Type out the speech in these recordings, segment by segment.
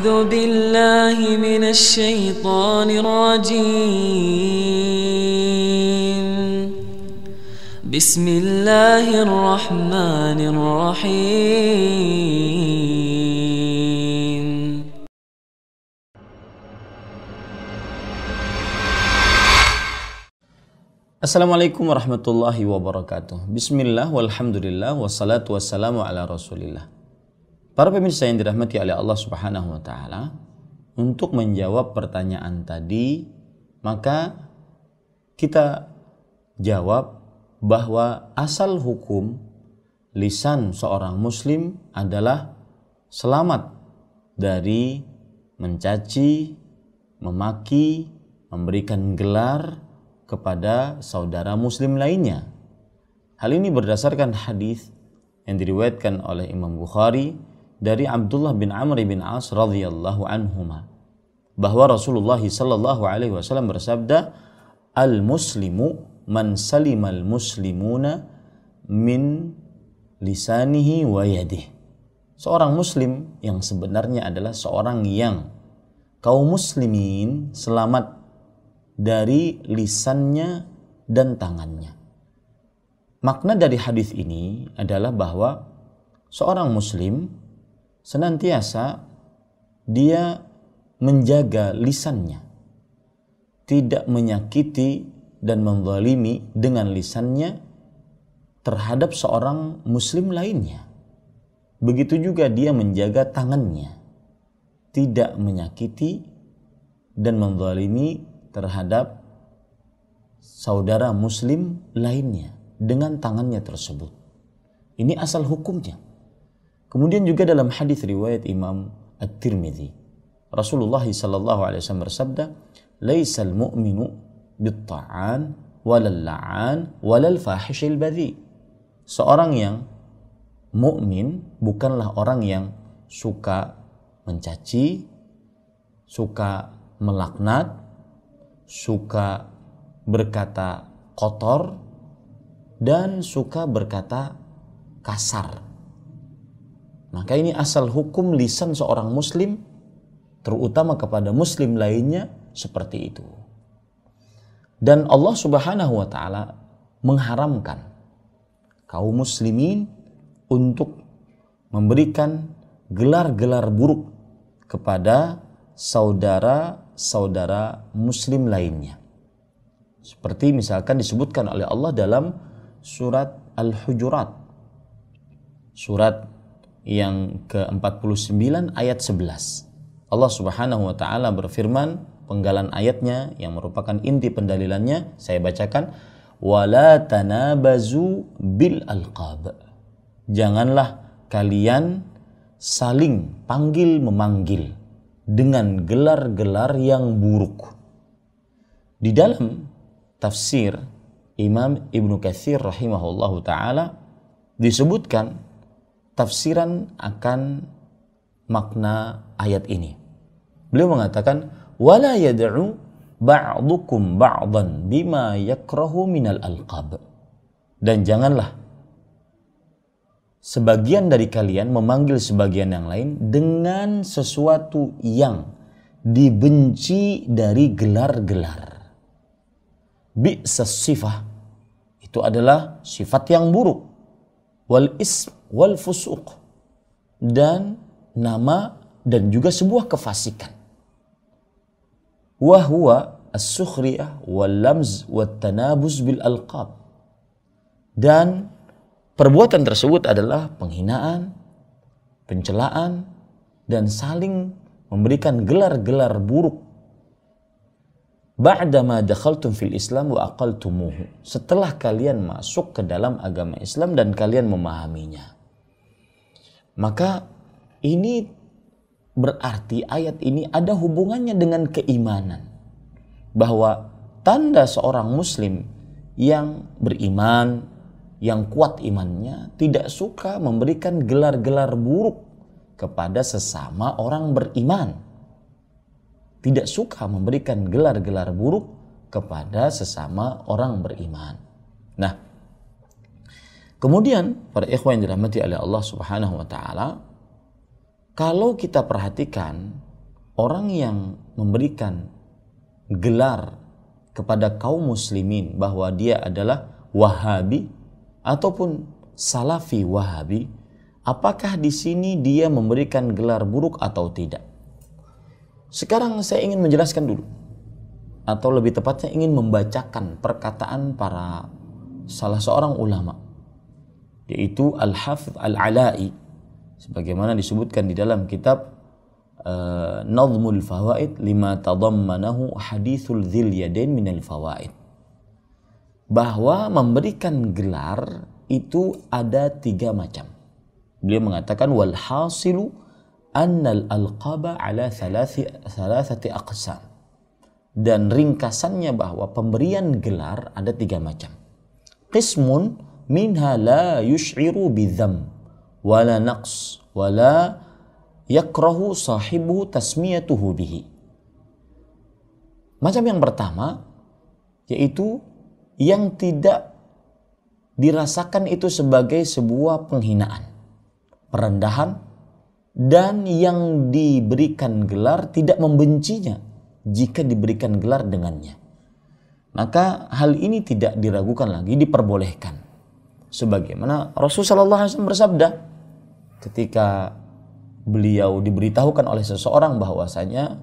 اعوذ بالله من الشيطان الرجيم بسم الله الرحمن الرحيم السلام عليكم ورحمه الله وبركاته بسم الله والحمد لله والصلاه والسلام على رسول الله Para pemirsa yang dirahmati oleh Allah Subhanahu wa taala, untuk menjawab pertanyaan tadi, maka kita jawab bahwa asal hukum lisan seorang muslim adalah selamat dari mencaci, memaki, memberikan gelar kepada saudara muslim lainnya. Hal ini berdasarkan hadis yang diriwayatkan oleh Imam Bukhari dari Abdullah bin Amr bin As radhiyallahu anhuma bahwa Rasulullah sallallahu alaihi wasallam bersabda al muslimu man salimal muslimuna min lisanihi wa yadihi seorang muslim yang sebenarnya adalah seorang yang kaum muslimin selamat dari lisannya dan tangannya. Makna dari hadis ini adalah bahwa seorang muslim senantiasa dia menjaga lisannya tidak menyakiti dan menzalimi dengan lisannya terhadap seorang muslim lainnya begitu juga dia menjaga tangannya tidak menyakiti dan menzalimi terhadap saudara muslim lainnya dengan tangannya tersebut ini asal hukumnya Kemudian juga dalam hadis riwayat Imam At-Tirmidzi, Rasulullah sallallahu alaihi wasallam bersabda, "Laisal mu'minu bittaan walal la'an walal fahishil Seorang yang mukmin bukanlah orang yang suka mencaci, suka melaknat, suka berkata kotor, dan suka berkata kasar. Maka ini asal hukum lisan seorang muslim terutama kepada muslim lainnya seperti itu. Dan Allah Subhanahu wa taala mengharamkan kaum muslimin untuk memberikan gelar-gelar buruk kepada saudara-saudara muslim lainnya. Seperti misalkan disebutkan oleh Allah dalam surat Al-Hujurat. Surat yang ke-49 ayat 11. Allah Subhanahu wa taala berfirman, penggalan ayatnya yang merupakan inti pendalilannya, saya bacakan, "Wala tanabazu bil alqab." Janganlah kalian saling panggil memanggil dengan gelar-gelar yang buruk. Di dalam tafsir Imam Ibnu Katsir rahimahullahu taala disebutkan tafsiran akan makna ayat ini. Beliau mengatakan wala yad'u ba'dukum ba'dan bima yakrahu minal alqab. Dan janganlah sebagian dari kalian memanggil sebagian yang lain dengan sesuatu yang dibenci dari gelar-gelar. Bi'sa sifah itu adalah sifat yang buruk wal ism wal fusuq dan nama dan juga sebuah kefasikan. Wahwa as-sukhriyah wal lamz wat tanabuz bil alqab. Dan perbuatan tersebut adalah penghinaan, pencelaan dan saling memberikan gelar-gelar buruk ba'dama dakhaltum fil Islam wa aqaltumuhu. Setelah kalian masuk ke dalam agama Islam dan kalian memahaminya. Maka ini berarti ayat ini ada hubungannya dengan keimanan. Bahwa tanda seorang muslim yang beriman, yang kuat imannya, tidak suka memberikan gelar-gelar buruk kepada sesama orang beriman tidak suka memberikan gelar-gelar buruk kepada sesama orang beriman. Nah, kemudian para ikhwan yang dirahmati oleh Allah Subhanahu wa taala, kalau kita perhatikan orang yang memberikan gelar kepada kaum muslimin bahwa dia adalah Wahabi ataupun Salafi Wahabi, apakah di sini dia memberikan gelar buruk atau tidak? Sekarang saya ingin menjelaskan dulu atau lebih tepatnya ingin membacakan perkataan para salah seorang ulama yaitu Al-Hafidh Al-Ala'i sebagaimana disebutkan di dalam kitab eh, Nazmul Fawaid lima tadammanahu hadithul dhil yadain minal fawaid bahwa memberikan gelar itu ada tiga macam. Beliau mengatakan wal hasilu annal alqaba ala thalathi, thalathati aqsam dan ringkasannya bahwa pemberian gelar ada tiga macam qismun minha la yush'iru bidham wala naqs wala yakrahu sahibu tasmiyatuhu bihi macam yang pertama yaitu yang tidak dirasakan itu sebagai sebuah penghinaan perendahan dan yang diberikan gelar tidak membencinya jika diberikan gelar dengannya. Maka hal ini tidak diragukan lagi, diperbolehkan. Sebagaimana Rasulullah SAW bersabda ketika beliau diberitahukan oleh seseorang bahwasanya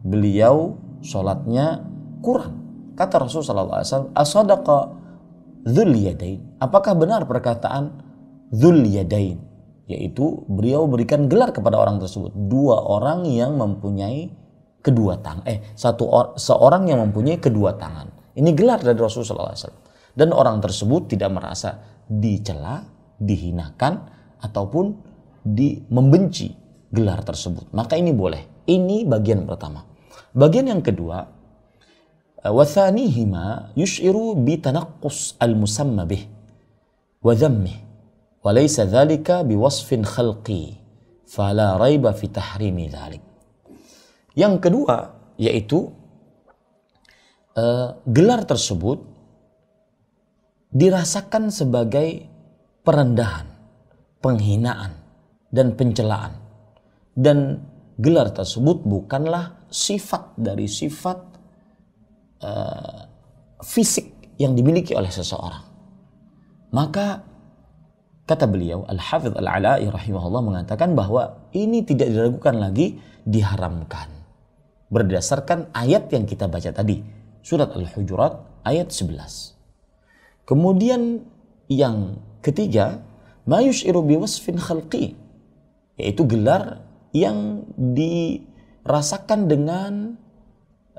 beliau sholatnya kurang. Kata Rasulullah SAW, Asadaqa dhul yadain. Apakah benar perkataan dhul yadain? yaitu beliau berikan gelar kepada orang tersebut dua orang yang mempunyai kedua tangan eh satu or, seorang yang mempunyai kedua tangan ini gelar dari Rasulullah SAW dan orang tersebut tidak merasa dicela dihinakan ataupun di membenci gelar tersebut maka ini boleh ini bagian pertama bagian yang kedua eh, wathanihima yushiru bi tanaqqus al musamma bih wa walaysa dzalika biwasfin khalqi fala raiba fi tahrimi dzalik. Yang kedua yaitu uh, gelar tersebut dirasakan sebagai perendahan, penghinaan dan pencelaan. Dan gelar tersebut bukanlah sifat dari sifat uh, fisik yang dimiliki oleh seseorang. Maka Kata beliau, Al-Hafidh Al-Ala'i rahimahullah mengatakan bahwa ini tidak diragukan lagi diharamkan. Berdasarkan ayat yang kita baca tadi, surat Al-Hujurat ayat 11. Kemudian yang ketiga, ma yushiru biwasfin khalqi, yaitu gelar yang dirasakan dengan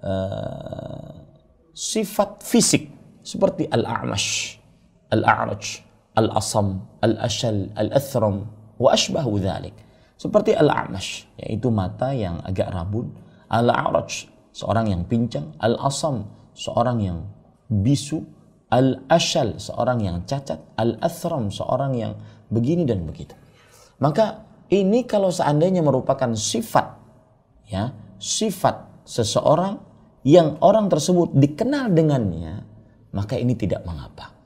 uh, sifat fisik seperti al-a'mash, al-a'raj, Al-Asam, Al-Ashal, Al-Athram, wa ashbahu dhalik. Seperti Al-A'mash, yaitu mata yang agak rabun, Al-A'raj, seorang yang pincang, Al-Asam, seorang yang bisu, Al-Ashal, seorang yang cacat, Al-Athram, seorang yang begini dan begitu. Maka ini kalau seandainya merupakan sifat ya, sifat seseorang yang orang tersebut dikenal dengannya, maka ini tidak mengapa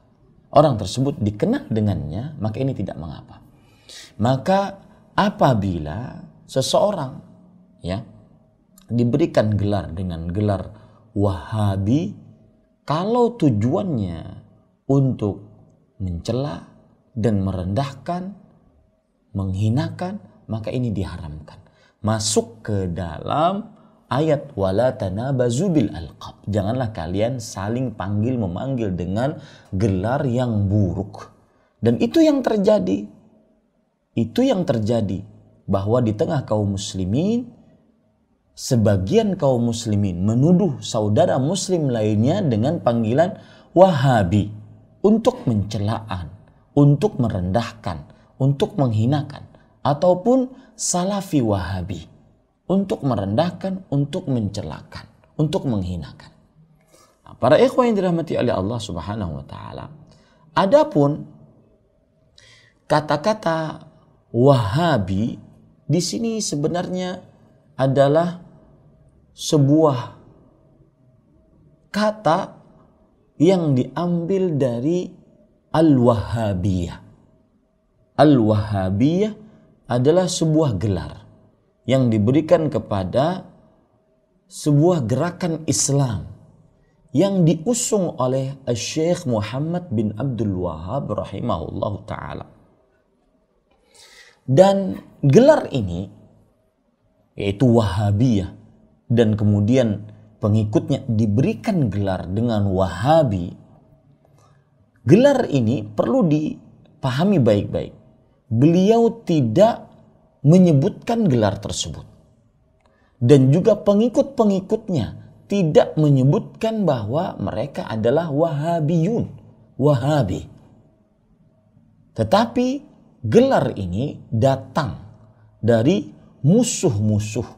orang tersebut dikenal dengannya, maka ini tidak mengapa. Maka apabila seseorang ya diberikan gelar dengan gelar Wahabi kalau tujuannya untuk mencela dan merendahkan, menghinakan, maka ini diharamkan. Masuk ke dalam ayat wala tanabazubil alqab. Janganlah kalian saling panggil memanggil dengan gelar yang buruk. Dan itu yang terjadi. Itu yang terjadi bahwa di tengah kaum muslimin sebagian kaum muslimin menuduh saudara muslim lainnya dengan panggilan wahabi untuk mencelaan, untuk merendahkan, untuk menghinakan ataupun salafi wahabi untuk merendahkan, untuk mencelakan, untuk menghinakan. Nah, para ikhwah yang dirahmati oleh Allah Subhanahu wa taala. Adapun kata-kata Wahabi di sini sebenarnya adalah sebuah kata yang diambil dari Al-Wahhabiyah. Al-Wahhabiyah adalah sebuah gelar yang diberikan kepada sebuah gerakan Islam yang diusung oleh Syekh Muhammad bin Abdul Wahab rahimahullah taala. Dan gelar ini yaitu Wahabiyah dan kemudian pengikutnya diberikan gelar dengan Wahabi. Gelar ini perlu dipahami baik-baik. Beliau tidak menyebutkan gelar tersebut. Dan juga pengikut-pengikutnya tidak menyebutkan bahwa mereka adalah Wahabiyun, Wahabi. Tetapi gelar ini datang dari musuh-musuh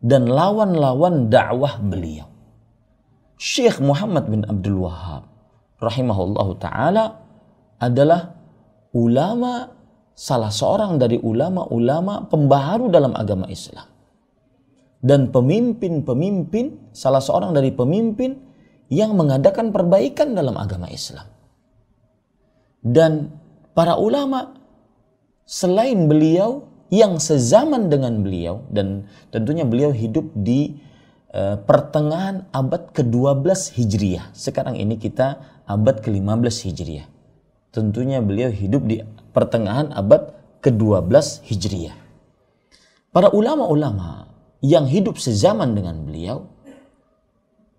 dan lawan-lawan dakwah beliau. Syekh Muhammad bin Abdul Wahab rahimahullahu taala adalah ulama salah seorang dari ulama-ulama pembaharu dalam agama Islam. Dan pemimpin-pemimpin, salah seorang dari pemimpin yang mengadakan perbaikan dalam agama Islam. Dan para ulama selain beliau yang sezaman dengan beliau dan tentunya beliau hidup di e, pertengahan abad ke-12 Hijriah. Sekarang ini kita abad ke-15 Hijriah. Tentunya beliau hidup di pertengahan abad ke-12 Hijriah. Para ulama-ulama yang hidup sezaman dengan beliau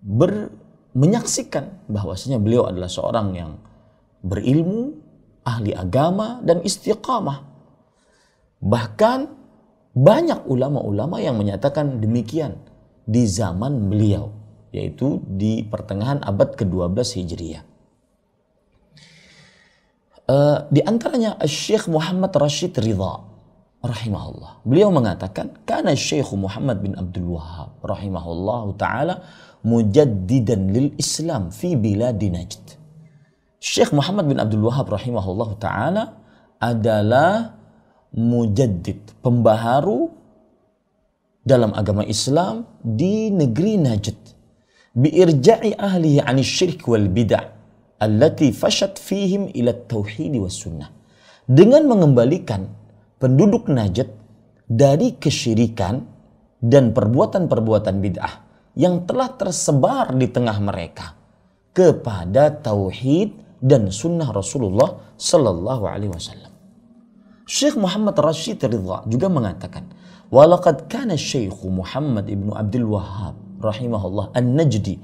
ber, menyaksikan bahwasanya beliau adalah seorang yang berilmu, ahli agama dan istiqamah. Bahkan banyak ulama-ulama yang menyatakan demikian di zaman beliau, yaitu di pertengahan abad ke-12 Hijriah. Eh, di antaranya Syekh Muhammad Rashid Ridha rahimahullah. Beliau mengatakan karena Syekh Muhammad bin Abdul Wahab rahimahullah taala mujaddidan lil Islam fi bilad Najd. Syekh Muhammad bin Abdul Wahab rahimahullah taala adalah mujaddid, pembaharu dalam agama Islam di negeri Najd. Biirja'i ahlihi anis syirk wal bid'ah allati fashat fihim ila tauhid was sunnah. Dengan mengembalikan penduduk Najd dari kesyirikan dan perbuatan-perbuatan bid'ah yang telah tersebar di tengah mereka kepada tauhid dan sunnah Rasulullah Sallallahu Alaihi Wasallam. Syekh Muhammad Rashid Ridha juga mengatakan, "Walaqad kana Syekh Muhammad ibnu Abdul Wahhab rahimahullah an-Najdi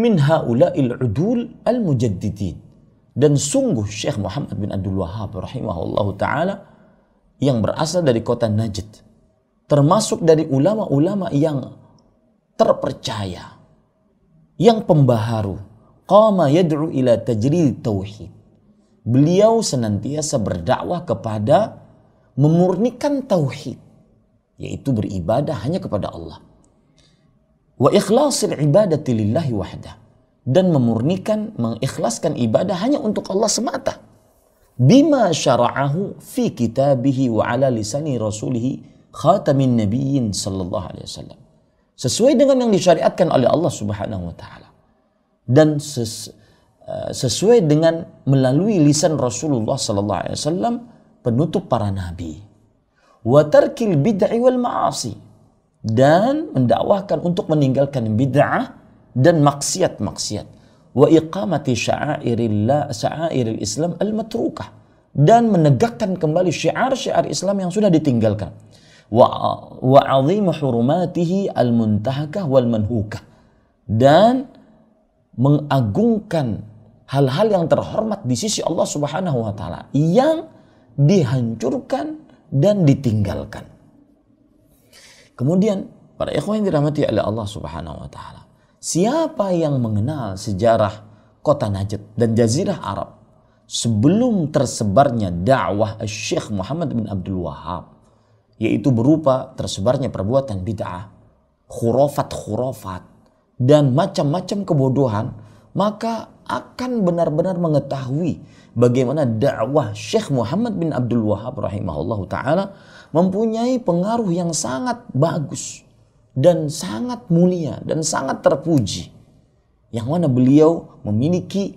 min haula'il udul al-mujaddidin. Dan sungguh Syekh Muhammad bin Abdul Wahab rahimahullah ta'ala yang berasal dari kota Najd. Termasuk dari ulama-ulama yang terpercaya. Yang pembaharu. Qama yad'u ila tajrid tauhid. Beliau senantiasa berdakwah kepada memurnikan tauhid, yaitu beribadah hanya kepada Allah wa ikhlasil ibadati lillahi wahda dan memurnikan mengikhlaskan ibadah hanya untuk Allah semata bima syara'ahu fi kitabihi wa ala lisani rasulih khatamin nabiyyin sallallahu alaihi wasallam sesuai dengan yang disyariatkan oleh Allah Subhanahu wa taala dan ses, eh, sesuai dengan melalui lisan Rasulullah sallallahu alaihi wasallam penutup para nabi wa tarkil bid'ah wal ma'asi dan mendakwahkan untuk meninggalkan bid'ah dan maksiat-maksiat wa iqamati sya'airillah sya'airil Islam al-matrukah dan menegakkan kembali syiar-syiar Islam yang sudah ditinggalkan wa wa azim hurumatihi al-muntahakah wal manhukah dan mengagungkan hal-hal yang terhormat di sisi Allah Subhanahu wa taala yang dihancurkan dan ditinggalkan Kemudian para ikhwan yang dirahmati oleh Allah Subhanahu wa taala. Siapa yang mengenal sejarah kota Najd dan jazirah Arab sebelum tersebarnya dakwah Syekh Muhammad bin Abdul Wahab yaitu berupa tersebarnya perbuatan bid'ah, khurafat-khurafat dan macam-macam kebodohan, maka akan benar-benar mengetahui bagaimana dakwah Syekh Muhammad bin Abdul Wahab rahimahullahu taala mempunyai pengaruh yang sangat bagus dan sangat mulia dan sangat terpuji. Yang mana beliau memiliki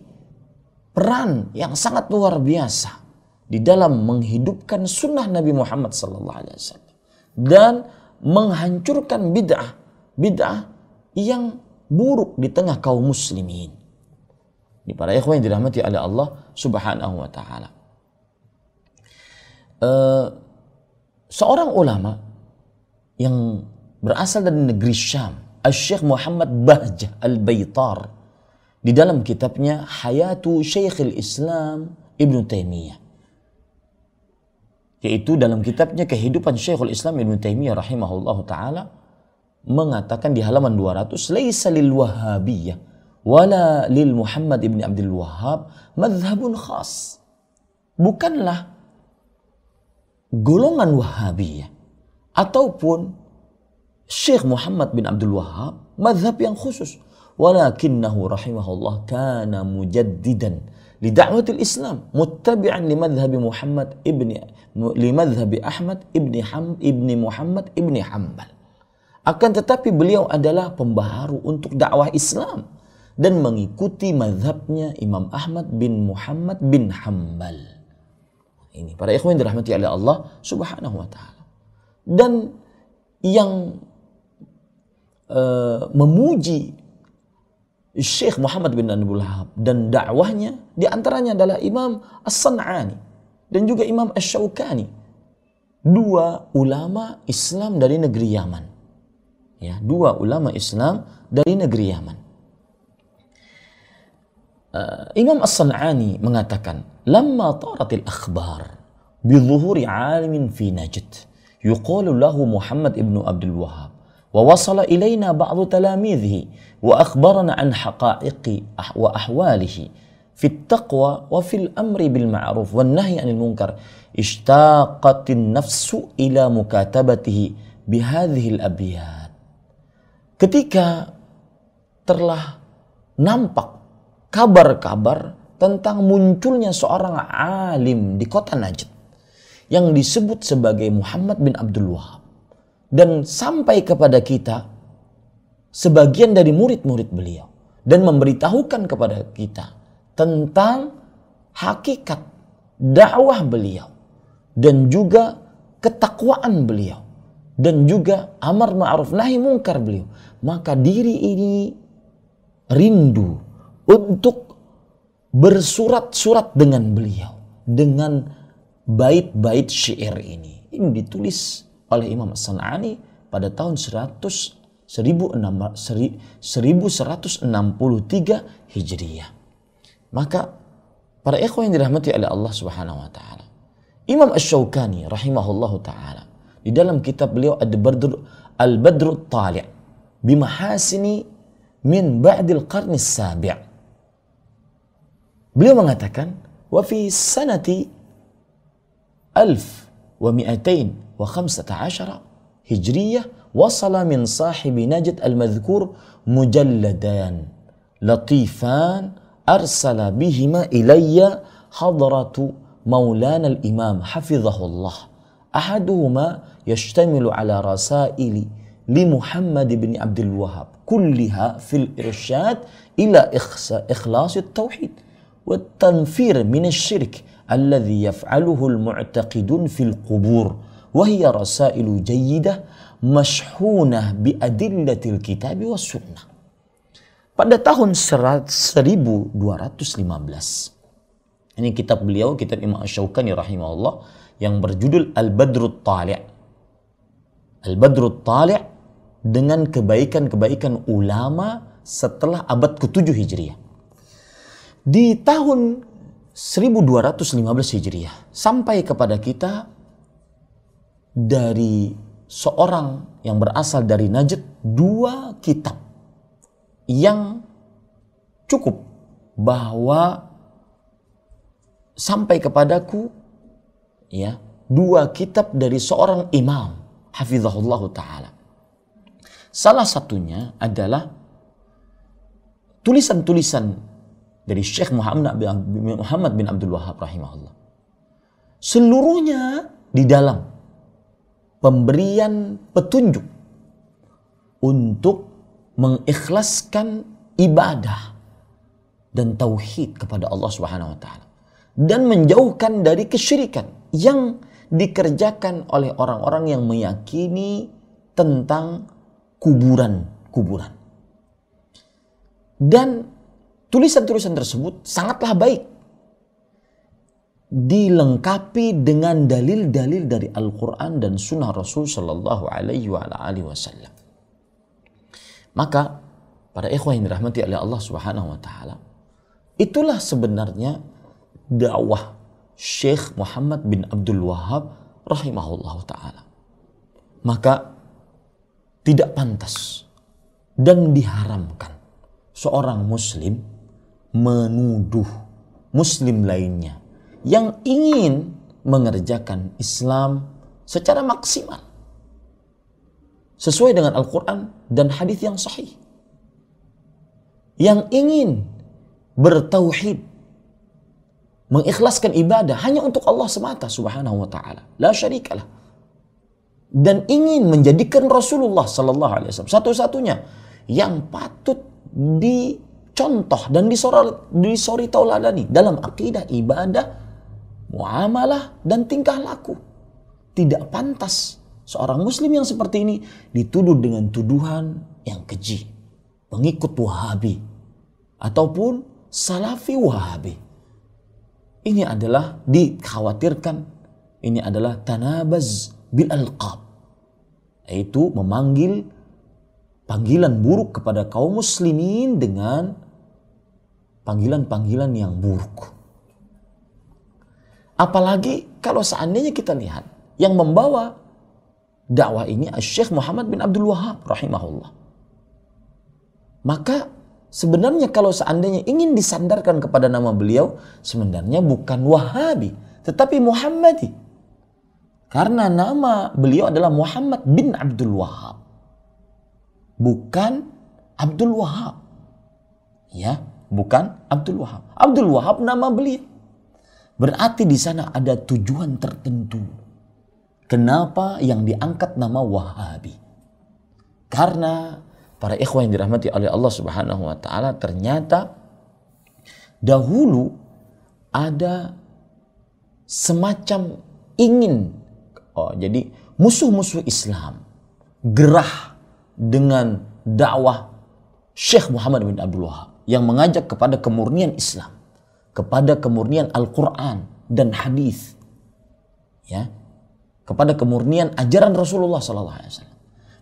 peran yang sangat luar biasa di dalam menghidupkan sunnah Nabi Muhammad Sallallahu Alaihi Wasallam dan menghancurkan bid'ah bid'ah yang buruk di tengah kaum muslimin. di para ikhwan yang dirahmati oleh Allah Subhanahu wa taala. Eh, seorang ulama yang berasal dari negeri Syam, Syekh Muhammad Bahjah Al-Baitar di dalam kitabnya Hayatu Syekhil Islam Ibnu Taimiyah yaitu dalam kitabnya kehidupan Syekhul Islam Ibnu Taimiyah rahimahullahu taala mengatakan di halaman 200 laisa lil wahabiyah wala lil Muhammad ibn Abdul Wahhab madhhabun khas bukanlah golongan ya, ataupun Syekh Muhammad bin Abdul Wahab mazhab yang khusus walakinnahu rahimahullah kana mujaddidan li da'watil Islam muttabi'an li madhhabi Muhammad ibni li madhhabi Ahmad ibni Ham ibni Muhammad ibni Hambal akan tetapi beliau adalah pembaharu untuk dakwah Islam dan mengikuti mazhabnya Imam Ahmad bin Muhammad bin Hambal ini para ikhwan dirahmati oleh Allah Subhanahu wa taala. Dan yang uh, memuji Syekh Muhammad bin Abdul Wahab dan dakwahnya di antaranya adalah Imam As-San'ani dan juga Imam Asy-Syaukani. Dua ulama Islam dari negeri Yaman. Ya, dua ulama Islam dari negeri Yaman. Uh, Imam As-San'ani mengatakan لما طارت الأخبار بظهور عالم في نجد يقال له محمد ابن عبد الوهاب ووصل إلينا بعض تلاميذه وأخبرنا عن حقائق وأحواله في التقوى وفي الأمر بالمعروف والنهي عن المنكر اشتاقت النفس إلى مكاتبته بهذه الأبيات ketika telah nampak kabar-kabar tentang munculnya seorang alim di kota Najd yang disebut sebagai Muhammad bin Abdul Wahab dan sampai kepada kita sebagian dari murid-murid beliau dan memberitahukan kepada kita tentang hakikat dakwah beliau dan juga ketakwaan beliau dan juga amar ma'ruf nahi mungkar beliau maka diri ini rindu untuk bersurat-surat dengan beliau dengan bait-bait syair ini. Ini ditulis oleh Imam sanani pada tahun 100 1163 Hijriah. Maka para ikhwan yang dirahmati oleh Allah Subhanahu wa taala. Imam Asy-Syaukani rahimahullahu taala di dalam kitab beliau Ad-Badr Al-Badr Tali' bimahasini min ba'dil qarni sabi' Beliau mengatakan, wa fi sanati 1215 hijriyah wasala min sahibi Najd al-Madhkur mujalladan latifan arsala bihima ilayya hadratu مولانا الإمام حفظه الله أحدهما يشتمل على رسائل لمحمد بن عبد الوهاب كلها في الإرشاد إلى إخلاص التوحيد wa tanfir minasyirik alladhi yaf'aluhu al-mu'taqidun fil qubur wa hiya rasailu jayyidah mashhunah bi adillatil kitab pada tahun 1215 ini kitab beliau kitab Imam Asy-Syaukani rahimahullah yang berjudul Al-Badrut Tali' Al-Badrut Tali' dengan kebaikan-kebaikan ulama setelah abad ke-7 Hijriah di tahun 1215 Hijriah sampai kepada kita dari seorang yang berasal dari Najd dua kitab yang cukup bahwa sampai kepadaku ya dua kitab dari seorang imam hafizahullah taala salah satunya adalah tulisan-tulisan dari Syekh Muhammad bin Abdul Wahab rahimahullah. Seluruhnya di dalam pemberian petunjuk untuk mengikhlaskan ibadah dan tauhid kepada Allah Subhanahu wa taala dan menjauhkan dari kesyirikan yang dikerjakan oleh orang-orang yang meyakini tentang kuburan-kuburan. Dan tulisan-tulisan tersebut sangatlah baik. Dilengkapi dengan dalil-dalil dari Al-Quran dan Sunnah Rasul Shallallahu Alaihi Wasallam. Maka para ikhwah yang dirahmati oleh Allah Subhanahu Wa Taala, itulah sebenarnya dakwah Syekh Muhammad bin Abdul Wahab rahimahullah taala. Maka tidak pantas dan diharamkan seorang muslim menuduh muslim lainnya yang ingin mengerjakan Islam secara maksimal sesuai dengan Al-Quran dan hadis yang sahih yang ingin bertauhid mengikhlaskan ibadah hanya untuk Allah semata subhanahu wa ta'ala la syarikalah dan ingin menjadikan Rasulullah sallallahu alaihi wasallam satu-satunya yang patut di contoh dan disorot disori tauladani dalam akidah, ibadah, muamalah dan tingkah laku. Tidak pantas seorang muslim yang seperti ini dituduh dengan tuduhan yang keji, pengikut Wahabi ataupun Salafi Wahabi. Ini adalah dikhawatirkan ini adalah tanabaz bil alqab yaitu memanggil panggilan buruk kepada kaum muslimin dengan panggilan-panggilan yang buruk. Apalagi kalau seandainya kita lihat yang membawa dakwah ini Syekh Muhammad bin Abdul Wahab rahimahullah. Maka sebenarnya kalau seandainya ingin disandarkan kepada nama beliau sebenarnya bukan Wahabi tetapi Muhammadi. Karena nama beliau adalah Muhammad bin Abdul Wahab. Bukan Abdul Wahab. Ya, bukan Abdul Wahab. Abdul Wahab nama beliau. Berarti di sana ada tujuan tertentu. Kenapa yang diangkat nama Wahabi? Karena para ikhwan yang dirahmati oleh Allah Subhanahu wa taala ternyata dahulu ada semacam ingin oh jadi musuh-musuh Islam gerah dengan dakwah Syekh Muhammad bin Abdul Wahab yang mengajak kepada kemurnian Islam, kepada kemurnian Al-Qur'an dan hadis. Ya. Kepada kemurnian ajaran Rasulullah sallallahu alaihi wasallam.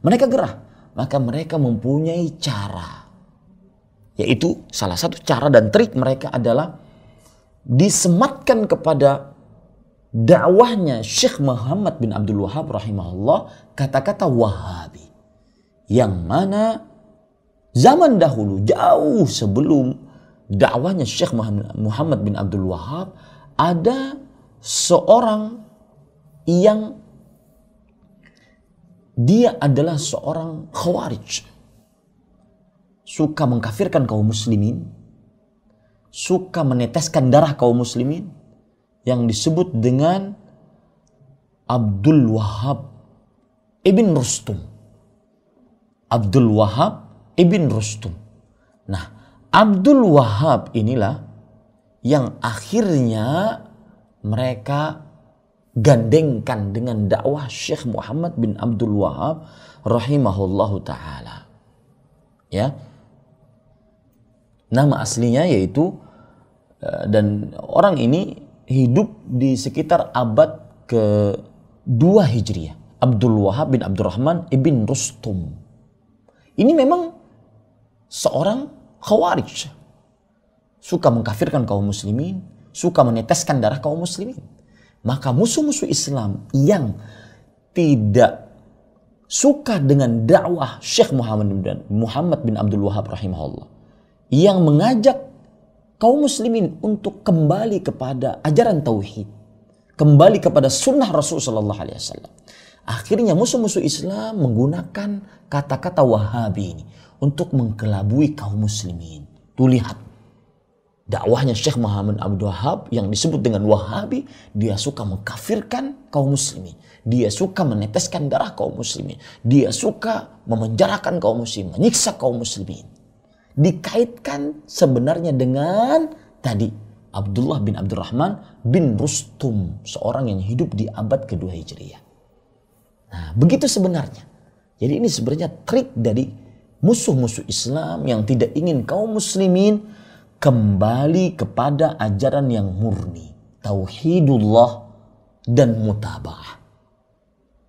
Mereka gerah, maka mereka mempunyai cara. Yaitu salah satu cara dan trik mereka adalah disematkan kepada dakwahnya Syekh Muhammad bin Abdul Wahab rahimahullah kata-kata Wahabi. Yang mana Zaman dahulu jauh sebelum dakwahnya Syekh Muhammad bin Abdul Wahab ada seorang yang dia adalah seorang khawarij. Suka mengkafirkan kaum muslimin, suka meneteskan darah kaum muslimin yang disebut dengan Abdul Wahab Ibn Rustum. Abdul Wahab Ibn Rustum. Nah, Abdul Wahab inilah yang akhirnya mereka gandengkan dengan dakwah Syekh Muhammad bin Abdul Wahab rahimahullahu taala. Ya. Nama aslinya yaitu eh, dan orang ini hidup di sekitar abad ke-2 Hijriah. Abdul Wahab bin Abdurrahman ibn Rustum. Ini memang seorang khawarij. Suka mengkafirkan kaum muslimin, suka meneteskan darah kaum muslimin. Maka musuh-musuh Islam yang tidak suka dengan dakwah Syekh Muhammad bin, Muhammad bin Abdul Wahab rahimahullah yang mengajak kaum muslimin untuk kembali kepada ajaran tauhid, kembali kepada sunnah Rasul sallallahu alaihi wasallam. Akhirnya musuh-musuh Islam menggunakan kata-kata Wahabi ini untuk mengkelabui kaum muslimin. Tuh lihat. Dakwahnya Syekh Muhammad Abdul Wahab yang disebut dengan Wahabi, dia suka mengkafirkan kaum muslimin. Dia suka meneteskan darah kaum muslimin. Dia suka memenjarakan kaum muslimin, menyiksa kaum muslimin. Dikaitkan sebenarnya dengan tadi Abdullah bin Abdurrahman bin Rustum, seorang yang hidup di abad kedua Hijriah. Nah, begitu sebenarnya. Jadi ini sebenarnya trik dari musuh-musuh Islam yang tidak ingin kaum muslimin kembali kepada ajaran yang murni, tauhidullah dan mutabah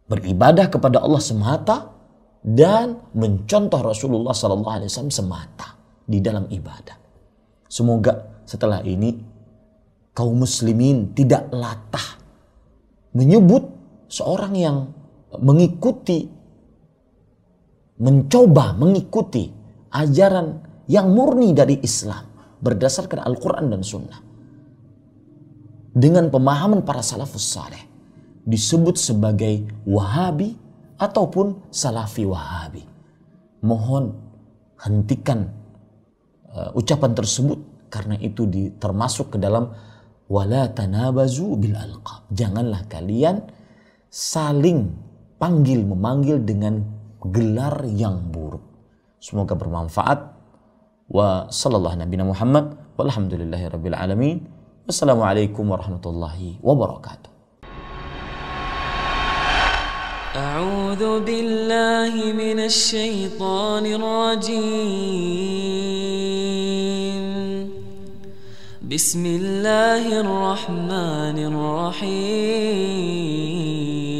Beribadah kepada Allah semata dan mencontoh Rasulullah SAW semata di dalam ibadah. Semoga setelah ini kaum muslimin tidak latah menyebut seorang yang mengikuti mencoba mengikuti ajaran yang murni dari Islam berdasarkan Al-Quran dan Sunnah. Dengan pemahaman para salafus saleh disebut sebagai wahabi ataupun salafi wahabi. Mohon hentikan uh, ucapan tersebut karena itu di, termasuk ke dalam wala tanabazu bil alqab. Janganlah kalian saling panggil memanggil dengan gelar yang buruk. Semoga bermanfaat. Wa sallallahu Nabi Muhammad walhamdulillahi rabbil alamin. Wassalamualaikum warahmatullahi wabarakatuh. أعوذ بالله من الشيطان الرجيم بسم الله الرحمن الرحيم